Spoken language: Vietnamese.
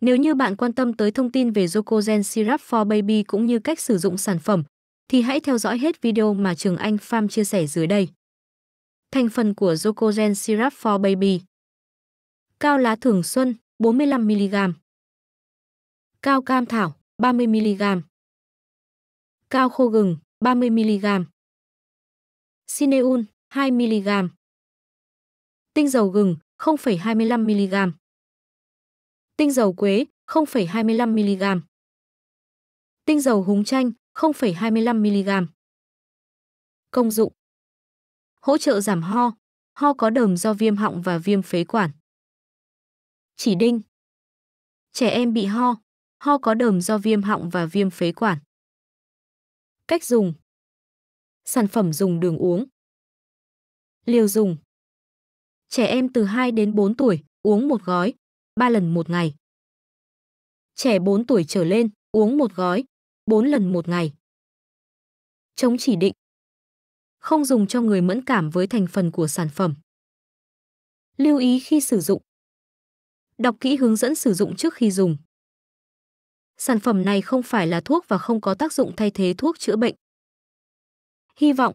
Nếu như bạn quan tâm tới thông tin về Jocogen Syrup for Baby cũng như cách sử dụng sản phẩm, thì hãy theo dõi hết video mà Trường Anh Farm chia sẻ dưới đây. Thành phần của Jocogen Syrup for Baby Cao lá thường xuân 45mg Cao cam thảo 30mg Cao khô gừng 30mg Sineun 2mg Tinh dầu gừng 0,25mg tinh dầu quế 0,25 mg. Tinh dầu húng chanh 0,25 mg. Công dụng: Hỗ trợ giảm ho, ho có đờm do viêm họng và viêm phế quản. Chỉ đinh: Trẻ em bị ho, ho có đờm do viêm họng và viêm phế quản. Cách dùng: Sản phẩm dùng đường uống. Liều dùng: Trẻ em từ 2 đến 4 tuổi uống một gói, 3 lần một ngày. Trẻ 4 tuổi trở lên, uống một gói, 4 lần một ngày. Chống chỉ định. Không dùng cho người mẫn cảm với thành phần của sản phẩm. Lưu ý khi sử dụng. Đọc kỹ hướng dẫn sử dụng trước khi dùng. Sản phẩm này không phải là thuốc và không có tác dụng thay thế thuốc chữa bệnh. Hy vọng